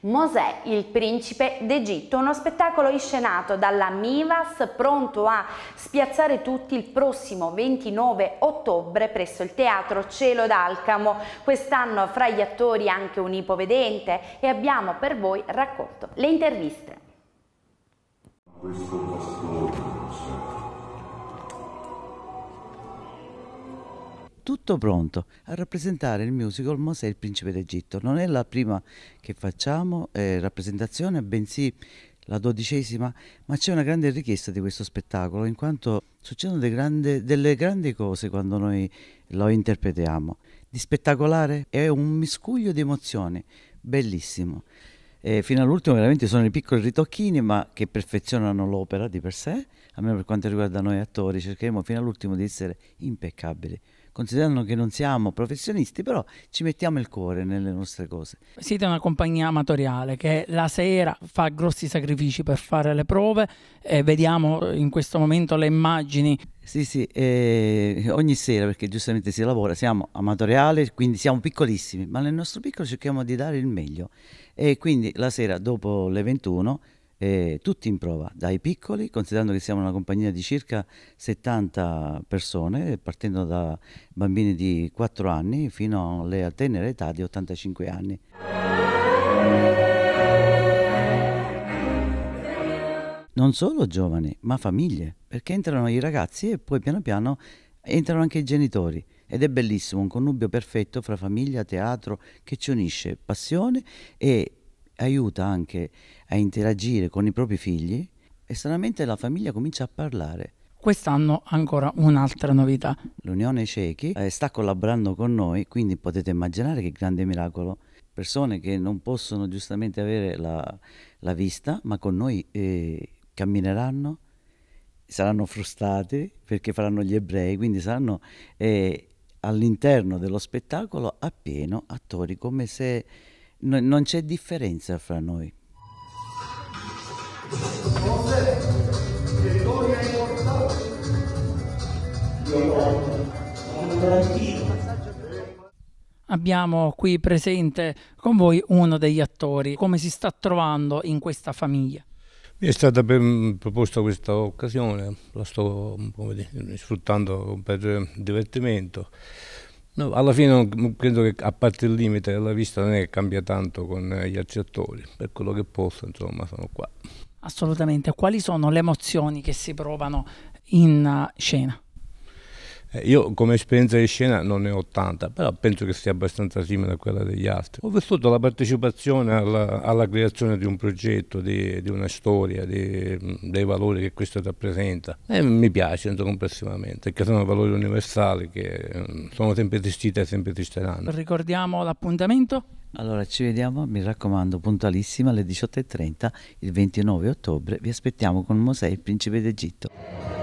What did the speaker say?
Mosè, il principe d'Egitto, uno spettacolo iscenato dalla Mivas pronto a spiazzare tutti il prossimo 29 ottobre presso il Teatro Cielo d'Alcamo. Quest'anno fra gli attori anche un ipovedente e abbiamo per voi raccolto le interviste. Questo bastone, tutto pronto a rappresentare il musical Mosè e il principe d'Egitto. Non è la prima che facciamo eh, rappresentazione, bensì la dodicesima, ma c'è una grande richiesta di questo spettacolo, in quanto succedono grandi, delle grandi cose quando noi lo interpretiamo. Di spettacolare è un miscuglio di emozioni, bellissimo. E eh, fino all'ultimo veramente sono i piccoli ritocchini, ma che perfezionano l'opera di per sé. Almeno per quanto riguarda noi attori, cercheremo fino all'ultimo di essere impeccabili considerando che non siamo professionisti, però ci mettiamo il cuore nelle nostre cose. Siete una compagnia amatoriale che la sera fa grossi sacrifici per fare le prove e vediamo in questo momento le immagini. Sì, sì, eh, ogni sera perché giustamente si lavora, siamo amatoriali, quindi siamo piccolissimi, ma nel nostro piccolo cerchiamo di dare il meglio e quindi la sera dopo le 21 eh, tutti in prova, dai piccoli, considerando che siamo una compagnia di circa 70 persone, partendo da bambini di 4 anni fino alla tenera età di 85 anni. Non solo giovani, ma famiglie, perché entrano i ragazzi e poi piano piano entrano anche i genitori. Ed è bellissimo, un connubio perfetto fra famiglia, teatro, che ci unisce passione e aiuta anche a interagire con i propri figli e stranamente la famiglia comincia a parlare. Quest'anno ancora un'altra novità. L'Unione Ciechi eh, sta collaborando con noi, quindi potete immaginare che grande miracolo. Persone che non possono giustamente avere la, la vista, ma con noi eh, cammineranno, saranno frustati perché faranno gli ebrei, quindi saranno eh, all'interno dello spettacolo appieno attori, come se no, non c'è differenza fra noi. Abbiamo qui presente con voi uno degli attori, come si sta trovando in questa famiglia? Mi è stata proposta questa occasione, la sto dire, sfruttando per divertimento. No, alla fine non, credo che a parte il limite della vista non è che cambia tanto con eh, gli altri per quello che posso insomma sono qua. Assolutamente, quali sono le emozioni che si provano in eh, scena? Eh, io come esperienza di scena non ne ho tanta, però penso che sia abbastanza simile a quella degli altri. Ho vissuto la partecipazione alla, alla creazione di un progetto, di, di una storia, di, dei valori che questo rappresenta e mi piace complessivamente, perché sono valori universali che sono sempre esistiti e sempre esisteranno. Ricordiamo l'appuntamento? Allora ci vediamo, mi raccomando, puntualissima alle 18.30 il 29 ottobre. Vi aspettiamo con Mosè, il principe d'Egitto.